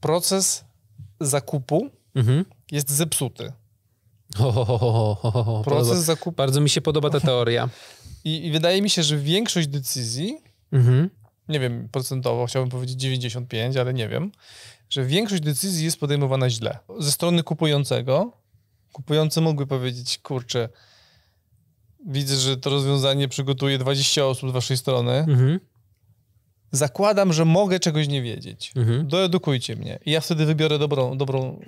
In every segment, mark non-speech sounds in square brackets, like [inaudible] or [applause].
proces zakupu mhm. jest zepsuty. Ho, ho, ho, proces podoba. zakupu. Bardzo mi się podoba ta teoria. I, I, wydaje mi się, że większość decyzji, mhm. nie wiem procentowo, chciałbym powiedzieć 95, ale nie wiem, że większość decyzji jest podejmowana źle. Ze strony kupującego, kupujący mógłby powiedzieć, kurczę, widzę, że to rozwiązanie przygotuje 20 osób z waszej strony, mhm zakładam, że mogę czegoś nie wiedzieć. Mhm. Doedukujcie mnie. I ja wtedy wybiorę dobrą, dobrą,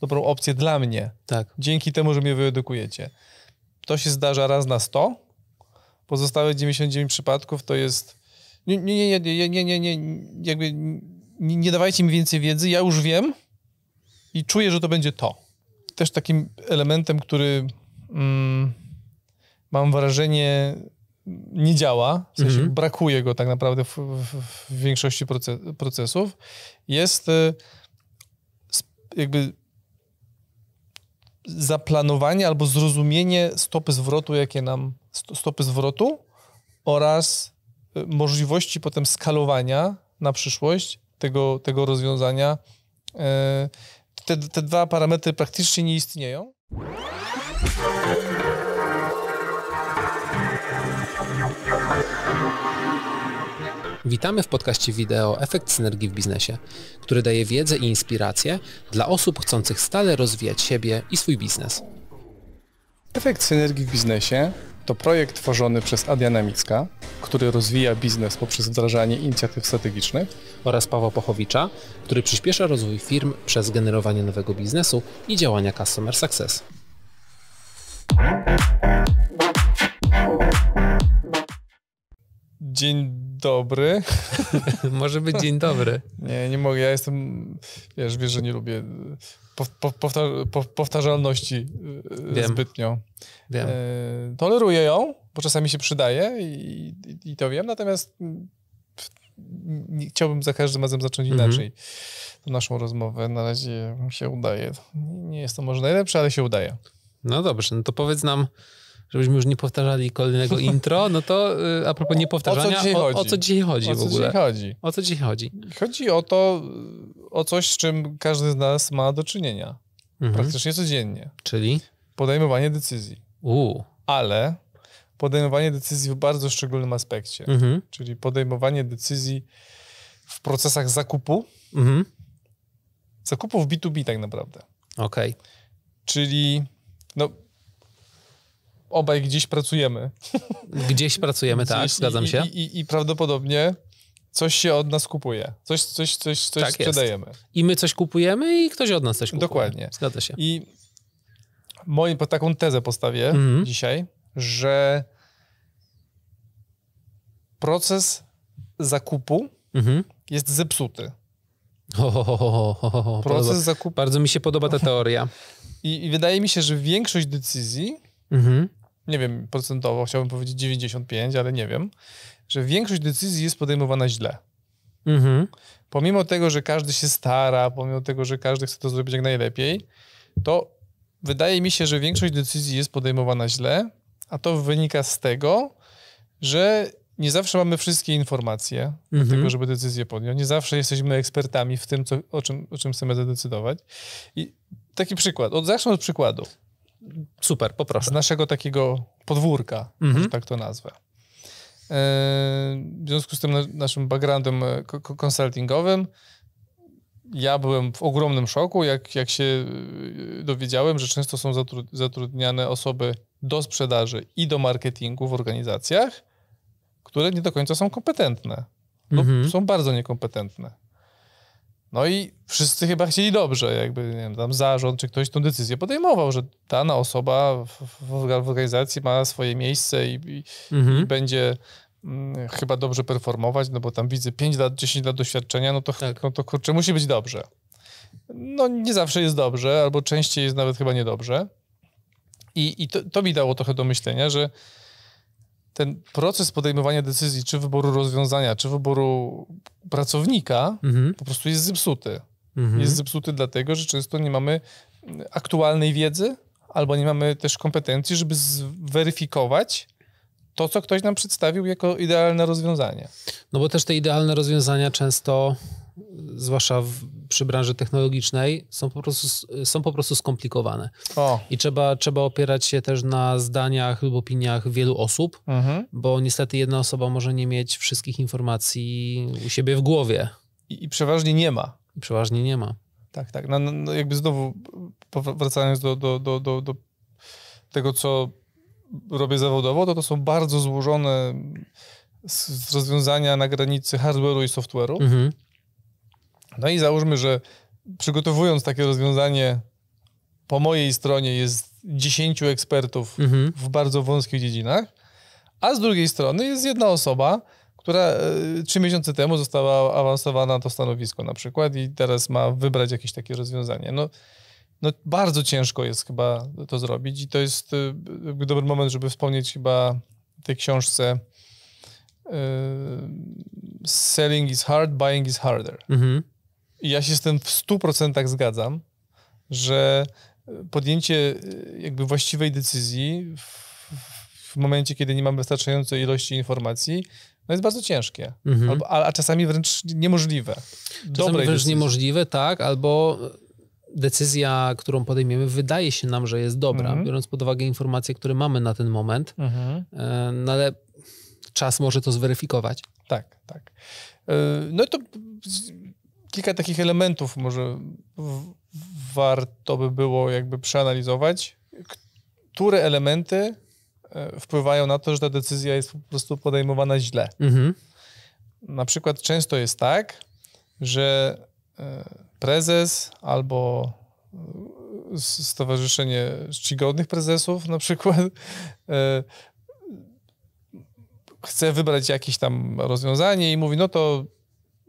dobrą opcję dla mnie. Tak. Dzięki temu, że mnie wyedukujecie. To się zdarza raz na 100. Pozostałe 99 przypadków to jest. Nie, nie, nie, nie, nie, nie, jakby nie, nie dawajcie mi więcej wiedzy. Ja już wiem i czuję, że to będzie to. Też takim elementem, który mm, mam wrażenie nie działa, w sensie mhm. brakuje go tak naprawdę w, w, w większości procesów, jest y, jakby zaplanowanie albo zrozumienie stopy zwrotu, jakie nam stopy zwrotu oraz y, możliwości potem skalowania na przyszłość tego, tego rozwiązania. Y, te, te dwa parametry praktycznie nie istnieją. Witamy w podcaście wideo Efekt Synergii w Biznesie, który daje wiedzę i inspiracje dla osób chcących stale rozwijać siebie i swój biznes. Efekt Synergii w Biznesie to projekt tworzony przez Adriana Micka, który rozwija biznes poprzez wdrażanie inicjatyw strategicznych oraz Pawła Pochowicza, który przyspiesza rozwój firm przez generowanie nowego biznesu i działania Customer Success. Dzień dobry. [laughs] Może być dzień dobry. nie, nie mogę. Ja jestem, wiesz, wiesz że nie lubię e, powtarzalności e, Wiem. zbytnio. Wiem. E, toleruję ją, bo czasami się przydaje i, i, i to wiem, natomiast mm, chciałbym za każdym razem zacząć mhm. inaczej tą naszą rozmowę. Na razie się udaje. Nie jest to może najlepsze, ale się udaje. No dobrze, no to powiedz nam, żebyśmy już nie powtarzali kolejnego [laughs] intro, no to y, a propos niepowtarzania, o, o, o co dzisiaj chodzi o co w ogóle? Dzisiaj chodzi? O co dzisiaj chodzi? Chodzi o to, o coś, z czym każdy z nas ma do czynienia. Mhm. Praktycznie codziennie. Czyli? Podejmowanie decyzji. U. Ale podejmowanie decyzji w bardzo szczególnym aspekcie. Mhm. Czyli podejmowanie decyzji w procesach zakupu. Mhm. Zakupów B2B tak naprawdę. Okej. Okay. Czyli no, obaj gdzieś pracujemy. Gdzieś pracujemy, tak, gdzieś, zgadzam się. I, i, I, prawdopodobnie coś się od nas kupuje. Coś, coś, coś, coś tak sprzedajemy. Jest. I my coś kupujemy i ktoś od nas coś kupuje. Dokładnie. Zgadza się. I moim, taką tezę postawię mhm. dzisiaj, że proces zakupu mhm. jest zepsuty. Ho, ho, ho, proces zakupu. Bardzo mi się podoba ta teoria. [laughs] I, I, wydaje mi się, że większość decyzji mhm nie wiem procentowo, chciałbym powiedzieć 95, ale nie wiem, że większość decyzji jest podejmowana źle. Mhm. Pomimo tego, że każdy się stara, pomimo tego, że każdy chce to zrobić jak najlepiej, to wydaje mi się, że większość decyzji jest podejmowana źle, a to wynika z tego, że nie zawsze mamy wszystkie informacje do mhm. tego, żeby decyzję podjąć. Nie zawsze jesteśmy ekspertami w tym, co, o, czym, o czym chcemy zadecydować. I taki przykład. Od, zacznę od przykładu. Super, poproszę. Z naszego takiego podwórka, mhm. tak to nazwę. E, w związku z tym naszym backgroundem e, konsultingowym ja byłem w ogromnym szoku, jak, jak się e, dowiedziałem, że często są zatrudniane osoby do sprzedaży i do marketingu w organizacjach, które nie do końca są kompetentne. Mhm. Są bardzo niekompetentne. No i wszyscy chyba chcieli dobrze, jakby nie wiem, tam zarząd czy ktoś tą decyzję podejmował, że dana osoba w, w organizacji ma swoje miejsce i, i, mhm. i będzie mm, chyba dobrze performować, no bo tam widzę 5 lat, 10 lat doświadczenia, no to, tak. no to kurczę, musi być dobrze. No nie zawsze jest dobrze, albo częściej jest nawet chyba niedobrze. I, i to, to mi dało trochę do myślenia, że ten proces podejmowania decyzji, czy wyboru rozwiązania, czy wyboru pracownika, mhm. po prostu jest zepsuty. Mhm. Jest zepsuty dlatego, że często nie mamy aktualnej wiedzy, albo nie mamy też kompetencji, żeby zweryfikować to, co ktoś nam przedstawił jako idealne rozwiązanie. No bo też te idealne rozwiązania często, zwłaszcza w przy branży technologicznej są po prostu, są po prostu skomplikowane. O. I trzeba, trzeba opierać się też na zdaniach lub opiniach wielu osób, mhm. bo niestety jedna osoba może nie mieć wszystkich informacji u siebie w głowie. I, i przeważnie nie ma. I przeważnie nie ma. Tak, tak. No, no, no jakby znowu wracając do, do, do, do, do tego, co robię zawodowo, to to są bardzo złożone rozwiązania na granicy hardware'u i software'u. Mhm no i załóżmy, że przygotowując takie rozwiązanie, po mojej stronie jest 10 ekspertów mhm. w bardzo wąskich dziedzinach, a z drugiej strony jest jedna osoba, która e, trzy miesiące temu została awansowana to stanowisko na przykład i teraz ma wybrać jakieś takie rozwiązanie. No, no bardzo ciężko jest chyba to zrobić i to jest e, dobry moment, żeby wspomnieć chyba tej książce e, Selling is hard, buying is harder. Mhm ja się z tym w 100% zgadzam, że e, podjęcie e, jakby właściwej decyzji w, w momencie, kiedy nie mamy wystarczającej ilości informacji, no jest bardzo ciężkie, mhm. albo, a, a, czasami wręcz niemożliwe. Czasami wręcz decyzji. niemożliwe, tak, albo e, decyzja, którą podejmiemy, wydaje się nam, że jest dobra, mhm. biorąc pod uwagę informacje, które mamy na ten moment, mhm. no ale czas może to zweryfikować. Tak, tak. No i to kilka takich elementów może warto by było jakby przeanalizować, które elementy e, wpływają na to, że ta decyzja jest po prostu podejmowana źle. Mhm. Na przykład często jest tak, że e, prezes albo e, Stowarzyszenie Czcigodnych Prezesów na przykład chce wybrać jakieś tam rozwiązanie i mówi, no to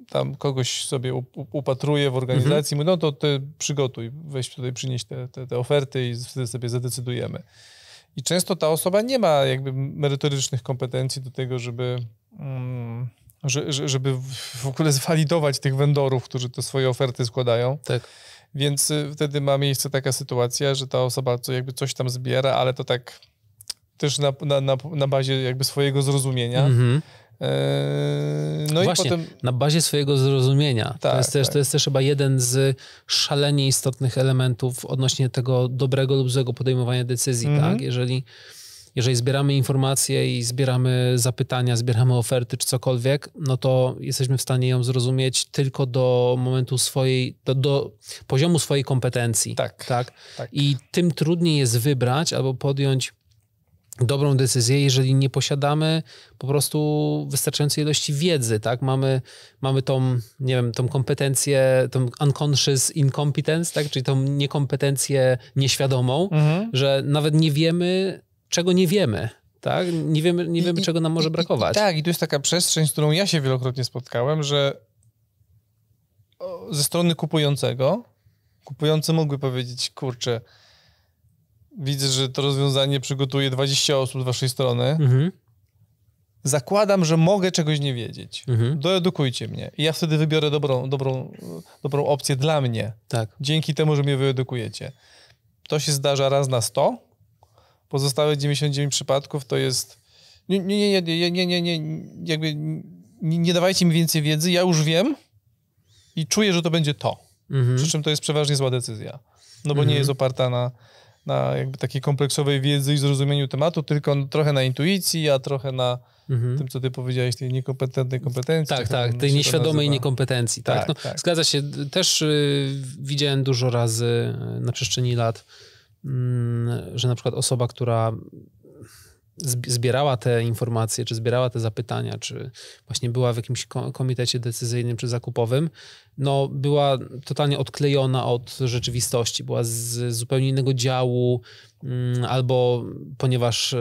tam kogoś sobie upatruje w organizacji, mhm. no to ty przygotuj, weź tutaj przynieś te, te, te oferty i wtedy sobie zadecydujemy. I często ta osoba nie ma jakby merytorycznych kompetencji do tego, żeby, mm, żeby w ogóle zwalidować tych vendorów, którzy te swoje oferty składają. Tak. Więc y, wtedy ma miejsce taka sytuacja, że ta osoba co, jakby coś tam zbiera, ale to tak też na, na, na, na bazie jakby swojego zrozumienia. Mhm Eee, no Właśnie, i potem... na bazie swojego zrozumienia. Tak, to, jest też, tak. to jest też chyba jeden z szalenie istotnych elementów odnośnie tego dobrego lub złego podejmowania decyzji. Mm -hmm. Tak? Jeżeli, jeżeli zbieramy informacje i zbieramy zapytania, zbieramy oferty czy cokolwiek, no to jesteśmy w stanie ją zrozumieć tylko do momentu swojej, do, do poziomu swojej kompetencji. Tak, tak. tak. I tym trudniej jest wybrać albo podjąć dobrą decyzję, jeżeli nie posiadamy po prostu wystarczającej ilości wiedzy, tak? Mamy, mamy tą, nie wiem, tą kompetencję, tą unconscious incompetence, tak? Czyli tą niekompetencję nieświadomą, mhm. że nawet nie wiemy, czego nie wiemy. Tak? Nie wiemy, nie wiemy I, czego nam może brakować. i, tak, i tu jest taka przestrzeń, z którą ja się wielokrotnie spotkałem, że ze strony kupującego, kupujący mógłby powiedzieć, kurczę, widzę, że to rozwiązanie przygotuje 20 osób z waszej strony. Mhm. Zakładam, że mogę czegoś nie wiedzieć. Mhm. Doedukujcie mnie. I ja wtedy wybiorę dobrą, dobrą, dobrą opcję dla mnie. Tak. Dzięki temu, że mnie wyedukujecie. To się zdarza raz na 100. Pozostałe 99 przypadków to jest. Nie, nie, nie, nie, nie, nie, jakby nie, nie dawajcie mi więcej wiedzy. Ja już wiem i czuję, że to będzie to. Mhm. Przy czym to jest przeważnie zła decyzja. No bo mhm. nie jest oparta na na jakby takiej kompleksowej wiedzy i zrozumieniu tematu, tylko trochę na intuicji, a trochę na mhm. tym, co ty powiedziałeś, tej niekompetentnej kompetencji. Tak, tak, tak no, tej nieświadomej niekompetencji. Tak, tak, no, tak, Zgadza się. Też y, widziałem dużo razy y, na przestrzeni lat, y, że na przykład osoba, która zbierała te informacje, czy zbierała te zapytania, czy właśnie była w jakimś komitecie decyzyjnym czy zakupowym, no, była totalnie odklejona od rzeczywistości, była z zupełnie innego działu, mm, albo ponieważ e,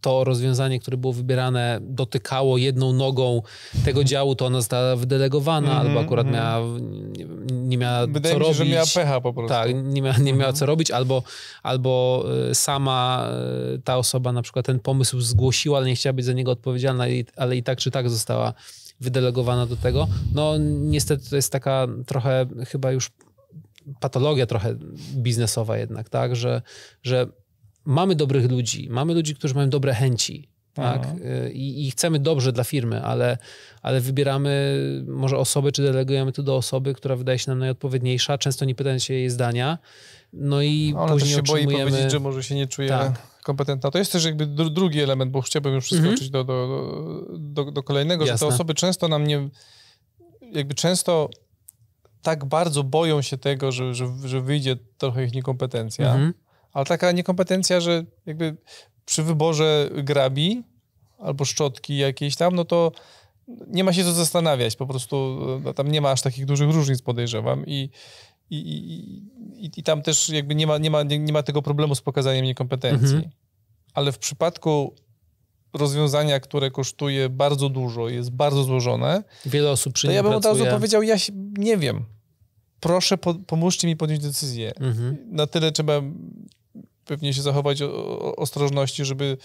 to rozwiązanie, które było wybierane, dotykało jedną nogą tego działu, to ona została wydelegowana, mm -hmm, albo akurat mm -hmm. miała, nie miała Wydaje co mi się, robić. że miała pecha po prostu. Tak, nie, miała, nie miała mm -hmm. co robić, albo, albo e, sama e, ta osoba na przykład ten pomysł zgłosiła, ale nie chciała być za niego odpowiedzialna, ale i tak czy tak została wydelegowana do tego. No niestety to jest taka trochę chyba już patologia trochę biznesowa jednak, tak, że, że mamy dobrych ludzi, mamy ludzi, którzy mają dobre chęci, tak? Y, I, I, chcemy dobrze dla firmy, ale, ale wybieramy może osoby, czy delegujemy to do osoby, która wydaje się nam najodpowiedniejsza, często nie pytając się jej zdania. No i no, później też się otrzymujemy... boi powiedzieć, że może się nie czuje tak kompetentna. To jest też jakby dru drugi element, bo chciałbym już mhm. przeskoczyć mhm. do, do, do, do, kolejnego, Jasne. że te osoby często nam nie... Jakby często tak bardzo boją się tego, że, że, że wyjdzie trochę ich niekompetencja. Mhm. Ale taka niekompetencja, że jakby przy wyborze grabi albo szczotki jakiejś tam, no to nie ma się co zastanawiać. Po prostu no, tam nie ma aż takich dużych różnic, podejrzewam. I i, i, i tam też jakby nie ma, nie, ma, nie, nie ma tego problemu z pokazaniem niekompetencji. Mhm. Ale w przypadku rozwiązania, które kosztuje bardzo dużo, jest bardzo złożone. Wiele osób przy to ja bym od razu powiedział, ja się, nie wiem. Proszę, po, pomóżcie mi podjąć decyzję. Mhm. Na tyle trzeba pewnie się zachować o, o, ostrożności, żeby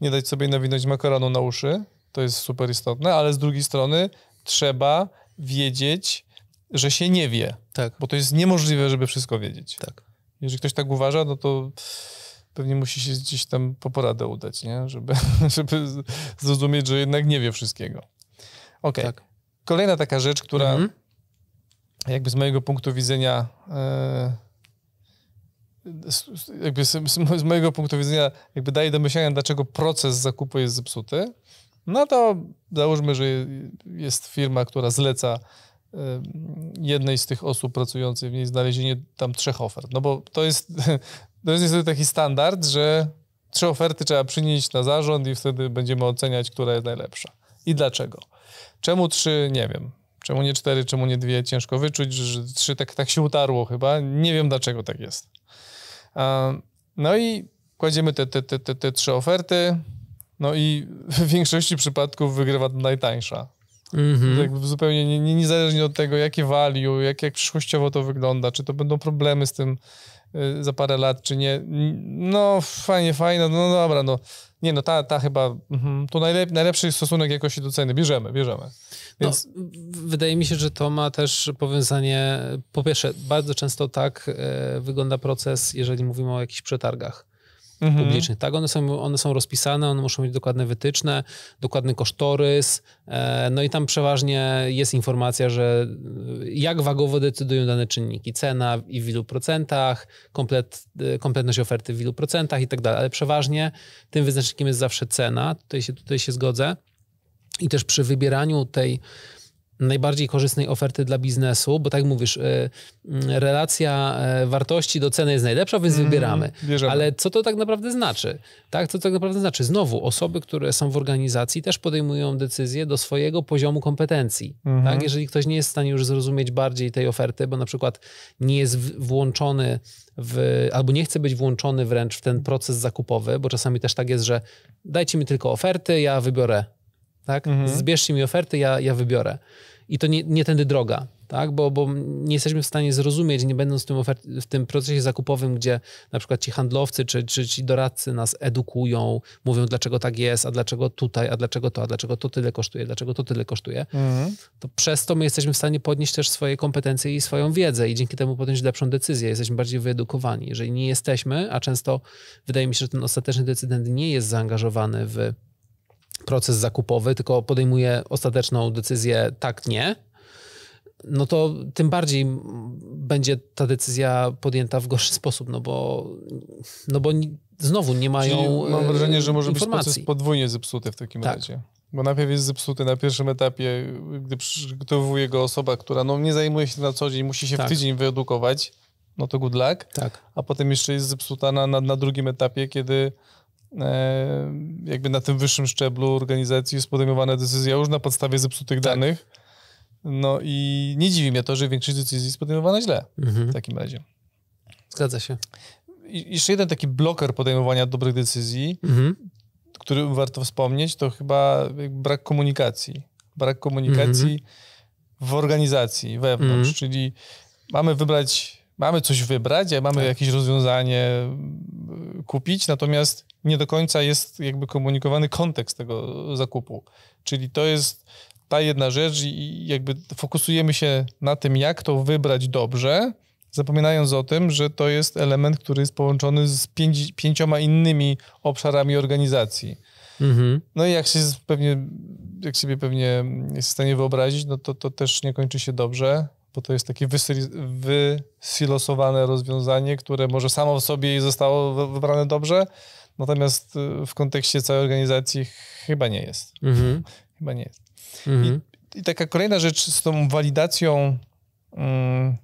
nie dać sobie nawinąć makaronu na uszy. To jest super istotne, ale z drugiej strony trzeba wiedzieć, że się nie wie. Tak. Bo to jest niemożliwe, żeby wszystko wiedzieć. Tak. Jeżeli ktoś tak uważa, no to pewnie musi się gdzieś tam po poradę udać, nie? Żeby, [laughs] żeby zrozumieć, że jednak nie wie wszystkiego. Okej. Okay. Tak. Kolejna taka rzecz, która mhm. jakby z mojego punktu widzenia e, jakby z, z mojego punktu widzenia jakby daje do myślenia, dlaczego proces zakupu jest zepsuty. No to załóżmy, że jest firma, która zleca Y, jednej z tych osób pracujących w niej znalezienie tam trzech ofert. No bo to jest, [laughs] to jest niestety taki standard, że trzy oferty trzeba przynieść na zarząd i wtedy będziemy oceniać, która jest najlepsza. I dlaczego? Czemu trzy? Nie wiem. Czemu nie cztery, czemu nie dwie? Ciężko wyczuć, że trzy tak, tak się utarło chyba. Nie wiem, dlaczego tak jest. No i kładziemy te, te, te, te, te trzy oferty. No i [laughs] w większości przypadków wygrywa najtańsza Mm-hmm. Tak zupełnie nie, nie, niezależnie od tego, jakie value, jak, jak przyszłościowo to wygląda, czy to będą problemy z tym y, za parę lat, czy nie. No, fajnie, fajnie, no dobra, no. Nie, no ta, ta chyba, mhm, to tu najlep, najlepszy stosunek jakości do ceny, bierzemy, bierzemy. No, Więc... No, wydaje mi się, że to ma też powiązanie, po pierwsze, bardzo często tak y, wygląda proces, jeżeli mówimy o jakichś przetargach mhm. publicznych. Tak? One, są, one są rozpisane, one muszą mieć dokładne wytyczne, dokładny kosztorys, e, no i tam przeważnie jest informacja, że e, jak wagowo decydują dane czynniki, cena i w ilu procentach, komplet, e, kompletność oferty w ilu procentach i tak dalej, ale przeważnie tym wyznacznikiem jest zawsze cena, tutaj się, tutaj się zgodzę. I też przy wybieraniu tej, najbardziej korzystnej oferty dla biznesu, bo tak mówisz, e, mm, relacja e, wartości do ceny jest najlepsza, więc mhm, wybieramy. Bierzemy. Ale co to tak naprawdę znaczy? Tak, co to tak naprawdę znaczy? Znowu, osoby, które są w organizacji też podejmują decyzje do swojego poziomu kompetencji. Mhm. Tak? Jeżeli ktoś nie jest w stanie już zrozumieć bardziej tej oferty, bo na przykład nie jest włączony w, albo nie chce być włączony wręcz w ten proces zakupowy, bo czasami też tak jest, że dajcie mi tylko oferty, ja wybiorę tak? Mhm. Zbierzcie mi oferty, ja, ja wybiorę. I to nie, nie tędy droga, tak? Bo, bo nie jesteśmy w stanie zrozumieć, nie będąc w tym, w tym procesie zakupowym, gdzie na przykład ci handlowcy czy, czy ci doradcy nas edukują, mówią dlaczego tak jest, a dlaczego tutaj, a dlaczego to, a dlaczego to tyle kosztuje, dlaczego to tyle kosztuje, mhm. to przez to my jesteśmy w stanie podnieść też swoje kompetencje i swoją wiedzę i dzięki temu podjąć lepszą decyzję, jesteśmy bardziej wyedukowani. Jeżeli nie jesteśmy, a często wydaje mi się, że ten ostateczny decydent nie jest zaangażowany w proces zakupowy, tylko podejmuje ostateczną decyzję tak, nie, no to tym bardziej będzie ta decyzja podjęta w gorszy [laughs] sposób, no bo, no bo znowu nie mają. Czyli mam e, wrażenie, że może informacji. być proces podwójnie zepsuty w takim tak. razie. Bo najpierw jest zepsuty na pierwszym etapie, gdy przygotowuje go osoba, która no, nie zajmuje się na co dzień, musi się tak. w tydzień wyedukować, no to good luck. Tak. A potem jeszcze jest zepsuta na, na, na drugim etapie, kiedy E, jakby na tym wyższym szczeblu organizacji jest podejmowana decyzja już na podstawie zepsutych tak. danych. No i nie dziwi mnie to, że większość decyzji jest podejmowana źle mhm. w takim razie. Zgadza się. I jeszcze jeden taki bloker podejmowania dobrych decyzji, mhm. który warto wspomnieć, to chyba brak komunikacji. Brak komunikacji mhm. w organizacji wewnątrz, mhm. czyli mamy wybrać, mamy coś wybrać, mamy tak. jakieś rozwiązanie e, kupić, natomiast nie do końca jest jakby komunikowany kontekst tego zakupu. Czyli to jest ta jedna rzecz i jakby fokusujemy się na tym, jak to wybrać dobrze, zapominając o tym, że to jest element, który jest połączony z pięcioma innymi obszarami organizacji. Mhm. No i jak się pewnie, jak sobie pewnie jest w stanie wyobrazić, no to, to też nie kończy się dobrze, bo to jest takie wysilosowane rozwiązanie, które może samo w sobie zostało wybrane dobrze, Natomiast y, w kontekście całej organizacji chyba nie jest. Mhm. Chyba nie jest. Mhm. I, I, taka kolejna rzecz z tą walidacją mm,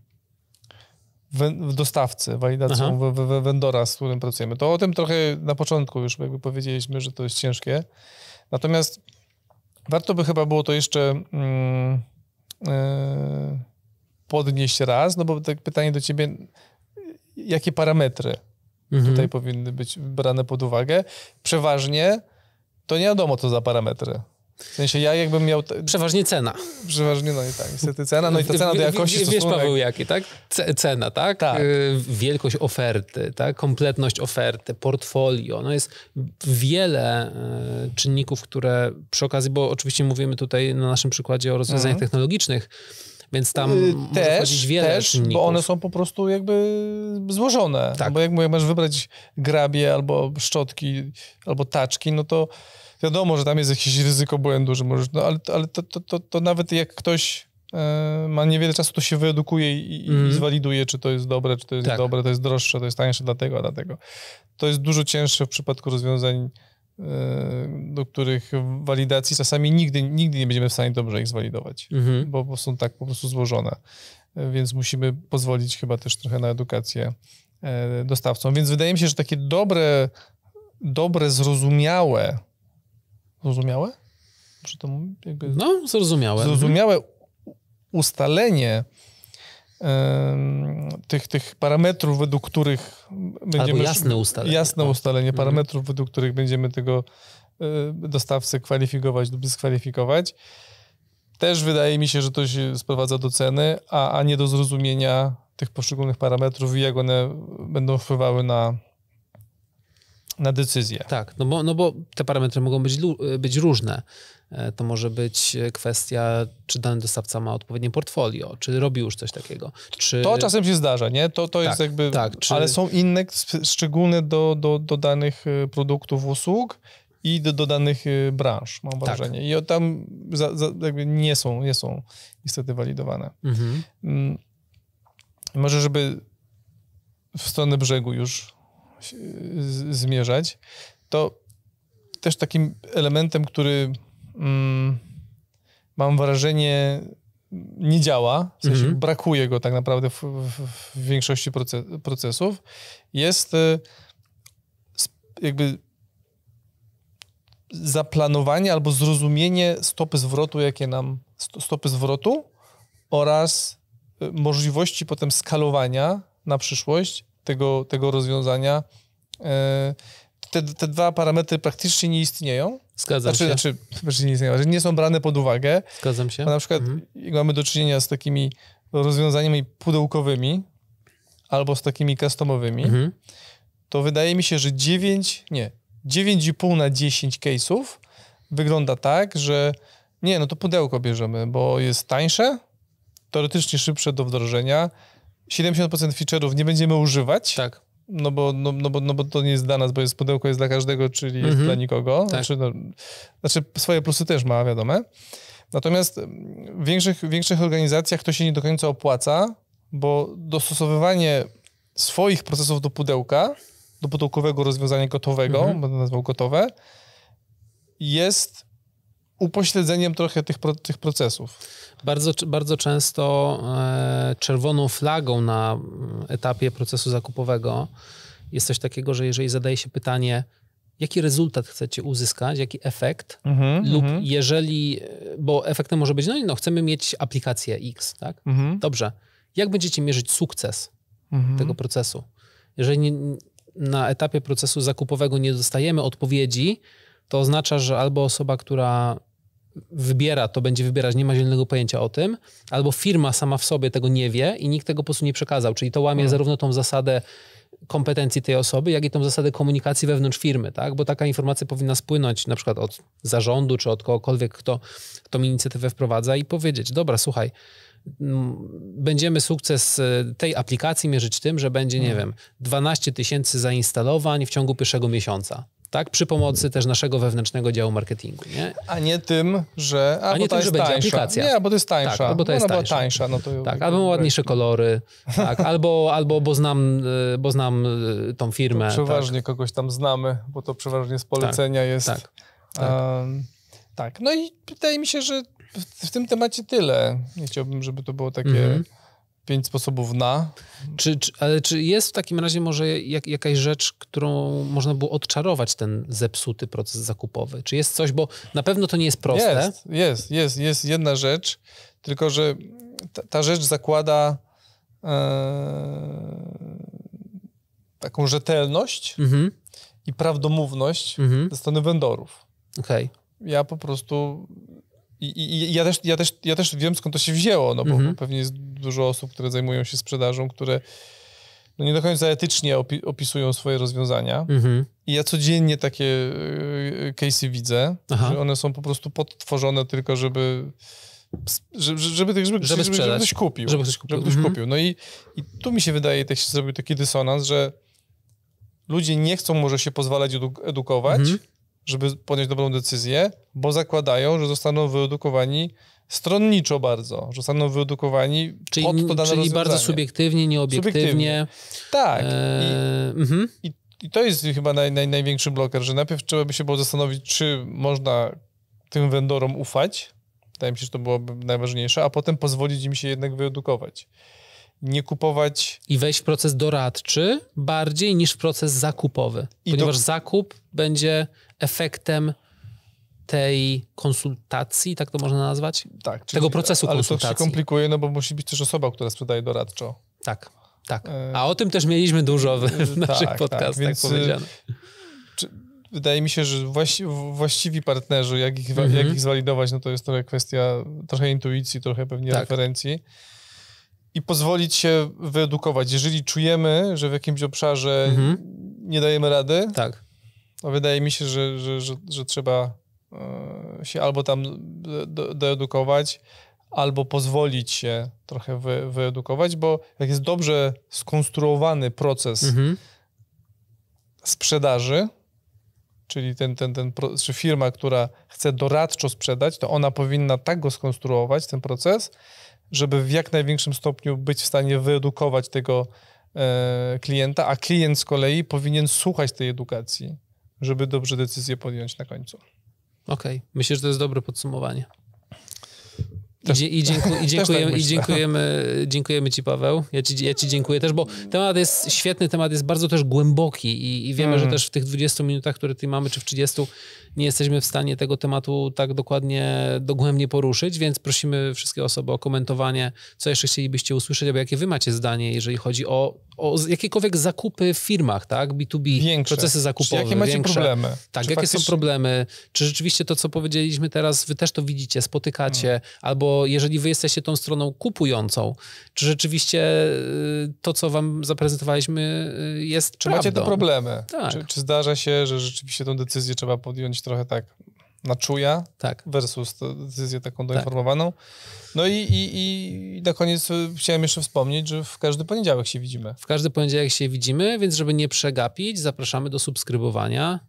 w dostawcy, walidacją w, w, wendora, z którym pracujemy. To o tym trochę na początku już jakby powiedzieliśmy, że to jest ciężkie. Natomiast warto by chyba było to jeszcze mm, e, podnieść raz, no bo tak pytanie do ciebie, jakie parametry mhm. tutaj powinny być brane pod uwagę. Przeważnie to nie wiadomo, co za parametry. W sensie ja jakbym miał... Przeważnie cena. Przeważnie, no i tak, niestety cena, no i ta cena do jakości Wiesz stosunek. Paweł jaki, tak? C cena, tak? tak? Y, wielkość oferty, tak? Kompletność oferty, portfolio. No jest wiele y, czynników, które przy okazji, bo oczywiście mówimy tutaj na naszym przykładzie o rozwiązaniach mhm. technologicznych, więc tam y, też, wiele też, czynników. bo one są po prostu jakby złożone. Tak. Bo jak masz wybrać grabie albo szczotki, albo taczki, no to wiadomo, że tam jest jakieś ryzyko błędu, że możesz, no ale, ale to, to, to, to nawet jak ktoś e, ma niewiele czasu, to się wyedukuje i, mm. i mhm. zwaliduje, czy to jest dobre, czy to jest tak. dobre, to jest droższe, to jest tańsze, dlatego, a dlatego. To jest dużo cięższe w przypadku rozwiązań Y, do których walidacji czasami nigdy, nigdy nie będziemy w stanie dobrze ich zwalidować, mhm. bo są tak po prostu złożone. Y, więc musimy pozwolić chyba też trochę na edukację y, dostawcom. Więc wydaje mi się, że takie dobre, dobre, zrozumiałe, zrozumiałe? Czy to jakby... No, zrozumiałe. Zrozumiałe mhm. ustalenie tych, tych parametrów, według których będziemy... Albo jasne ustalenie. Jasne no. ustalenie mhm. parametrów, według których będziemy tego e, dostawcę kwalifikować lub dyskwalifikować. Też wydaje mi się, że to się sprowadza do ceny, a, a nie do zrozumienia tych poszczególnych parametrów i jak one będą wpływały na, na decyzję. Tak, no bo, no bo te parametry mogą być, być różne. E, to może być e, kwestia, czy dany dostawca ma odpowiednie portfolio, czy robi już coś takiego. Czy... To czasem się zdarza, nie? To, to tak, jest jakby. Tak, czy... Ale są inne szczególne do, do, do danych e, produktów, usług i do, do danych branż, mam tak. wrażenie. Tak. I tam za, za, jakby nie są, nie są niestety walidowane. Mhm. Mm. Może, żeby w stronę brzegu już zmierzać, to też takim elementem, który mm, mam wrażenie, nie działa, w sensie mhm. brakuje go tak naprawdę w, w, w większości proces, procesów, jest y, jakby zaplanowanie albo zrozumienie stopy zwrotu, jakie nam stopy zwrotu oraz y, możliwości potem skalowania na przyszłość tego, tego rozwiązania. Y, te, te dwa parametry praktycznie nie istnieją, Zgadzam znaczy, się. Znaczy, znaczy nie, nie są brane pod uwagę. Zgadzam się. A na przykład mhm. mamy do czynienia z takimi rozwiązaniami pudełkowymi albo z takimi customowymi, mhm. to wydaje mi się, że 9, nie, 9,5 na 10 case'ów wygląda tak, że nie, no to pudełko bierzemy, bo jest tańsze, teoretycznie szybsze do wdrożenia, 70% feature'ów nie będziemy używać. Tak no bo, no, no, bo, no bo to nie jest dla nas, bo jest pudełko jest dla każdego, czyli jest mhm. dla nikogo. Tak. Znaczy, no, znaczy swoje plusy też ma, wiadome. Natomiast w większych, w większych organizacjach to się nie do końca opłaca, bo dostosowywanie swoich procesów do pudełka, do pudełkowego rozwiązania gotowego, mhm. będę nazwał gotowe, jest upośledzeniem trochę tych, tych procesów. Bardzo, bardzo często e, czerwoną flagą na etapie procesu zakupowego jest coś takiego, że jeżeli zadaje się pytanie, jaki rezultat chcecie uzyskać, jaki efekt, mhm, lub mhm. jeżeli, bo efektem może być, no, no chcemy mieć aplikację X, tak? Mhm. Dobrze. Jak będziecie mierzyć sukces mhm. tego procesu? Jeżeli nie, na etapie procesu zakupowego nie dostajemy odpowiedzi, to oznacza, że albo osoba, która wybiera, to będzie wybierać, nie ma zielonego pojęcia o tym, albo firma sama w sobie tego nie wie i nikt tego po prostu nie przekazał. Czyli to łamie hmm. zarówno tą zasadę kompetencji tej osoby, jak i tą zasadę komunikacji wewnątrz firmy, tak? Bo taka informacja powinna spłynąć na przykład od zarządu czy od kogokolwiek, kto tą inicjatywę wprowadza i powiedzieć, dobra, słuchaj, będziemy sukces e, tej aplikacji mierzyć tym, że będzie, nie hmm. wiem, 12 tysięcy zainstalowań w ciągu pierwszego miesiąca tak? Przy pomocy też naszego wewnętrznego działu marketingu, nie? A nie tym, że... A, A nie tym, że będzie tańsza. aplikacja. Nie, bo to jest tak, tańsza. Tak, no albo to no, no, jest tańsza. tańsza no to tak, albo ładniejsze kolory, tak, [laughs] albo, albo bo, znam, e, bo znam e, tą firmę. To tak. przeważnie tak. kogoś tam znamy, bo to przeważnie z polecenia tak, jest. Tak, tak. Um, tak, no i wydaje mi się, że w, w tym temacie tyle. Nie chciałbym, żeby to było takie... Mm -hmm pięć sposobów na. Czy, czy, ale czy jest w takim razie może jak, jakaś rzecz, którą można było odczarować ten zepsuty proces zakupowy? Czy jest coś, bo na pewno to nie jest proste. Jest, jest, jest, jest jedna rzecz, tylko że ta, ta rzecz zakłada e, taką rzetelność mhm. i prawdomówność mhm. ze strony vendorów. Okay. Ja po prostu i, i, ja, też, ja, też, ja też wiem, skąd to się wzięło, no bo mhm. pewnie jest dużo osób, które zajmują się sprzedażą, które no nie do końca etycznie opi opisują swoje rozwiązania. Mhm. I ja codziennie takie yy, case'y widzę, Aha. że one są po prostu podtworzone tylko, żeby żeby, żeby, żeby, żeby, żeby, ktoś kupił. Żeby ktoś kupił. Żeby ktoś mhm. kupił. No i, i tu mi się wydaje, tak się zrobił taki dysonans, że ludzie nie chcą może się pozwalać edukować, mhm żeby podjąć dobrą decyzję, bo zakładają, że zostaną wyedukowani stronniczo bardzo, że zostaną wyedukowani czyli, pod to dane Czyli bardzo subiektywnie, nieobiektywnie. Subiektywnie. Tak. E... I, mhm. i, I, to jest chyba naj, naj, największy bloker, że najpierw trzeba by się było zastanowić, czy można tym wendorom ufać, wydaje mi się, że to byłoby najważniejsze, a potem pozwolić im się jednak wyedukować nie kupować. I wejść w proces doradczy bardziej niż w proces zakupowy, ponieważ do... zakup będzie efektem tej konsultacji, tak to można nazwać? Tak. Czyli, Tego procesu ale konsultacji. Ale to się komplikuje, no bo musi być też osoba, która sprzedaje doradczo. Tak, tak. E, A o tym też mieliśmy dużo w, w e, naszych tak, tak podcastach tak, więc, e, powiedziane. Czy, wydaje mi się, że właści, właściwi partnerzy, jak ich, mhm. jak ich zwalidować, no to jest trochę kwestia trochę intuicji, trochę pewnie tak. referencji i pozwolić się wyedukować. Jeżeli czujemy, że w jakimś obszarze mhm. nie dajemy rady, tak. to wydaje mi się, że, że, że, że trzeba e, się albo tam doedukować, albo pozwolić się trochę wy, wyedukować, bo jak jest dobrze skonstruowany proces mhm. sprzedaży, czyli ten, ten, ten, czy firma, która chce doradczo sprzedać, to ona powinna tak go skonstruować, ten proces, żeby w jak największym stopniu być w stanie wyedukować tego e, klienta, a klient z kolei powinien słuchać tej edukacji, żeby dobrze decyzję podjąć na końcu. Okej, okay. myślę, że to jest dobre podsumowanie. I, i, [laughs] tak i, dziękujemy, tak i dziękujemy, dziękujemy Ci, Paweł. Ja ci, ja ci dziękuję też, bo temat jest świetny, temat jest bardzo też głęboki i, i wiemy, mm. że też w tych 20 minutach, które ty mamy, czy w 30, nie jesteśmy w stanie tego tematu tak dokładnie, dogłębnie poruszyć, więc prosimy wszystkie osoby o komentowanie, co jeszcze chcielibyście usłyszeć, albo jakie wy macie zdanie, jeżeli chodzi o, o jakiekolwiek zakupy w firmach, tak? B2B, większe. procesy zakupowe. Czy jakie macie większe. problemy? Tak, czy jakie faktycznie... są problemy? Czy rzeczywiście to, co powiedzieliśmy teraz, wy też to widzicie, spotykacie, mm. albo jeżeli wy jesteście tą stroną kupującą, czy rzeczywiście y, to, co wam zaprezentowaliśmy, y, jest czy prawdą? Czy macie te problemy? Tak. Czy, czy, zdarza się, że rzeczywiście tę decyzję trzeba podjąć trochę tak na czuja tak. versus decyzję taką tak. doinformowaną? Tak. No i, i, i na koniec y, chciałem jeszcze wspomnieć, że w każdy poniedziałek się widzimy. W każdy poniedziałek się widzimy, więc żeby nie przegapić, zapraszamy do subskrybowania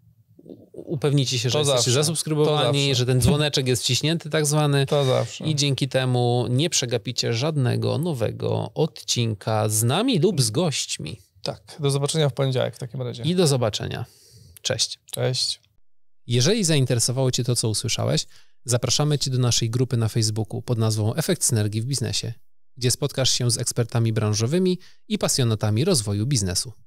upewnicie się, że to jesteście zawsze. zasubskrybowani, że ten dzwoneczek jest wciśnięty tak zwany. To zawsze. I dzięki temu nie przegapicie żadnego nowego odcinka z nami lub z gośćmi. Tak, do zobaczenia w poniedziałek w takim razie. I do zobaczenia. Cześć. Cześć. Jeżeli zainteresowało Cię to, co usłyszałeś, zapraszamy Cię do naszej grupy na Facebooku pod nazwą Efekt Synergii w Biznesie, gdzie spotkasz się z ekspertami branżowymi i pasjonatami rozwoju biznesu.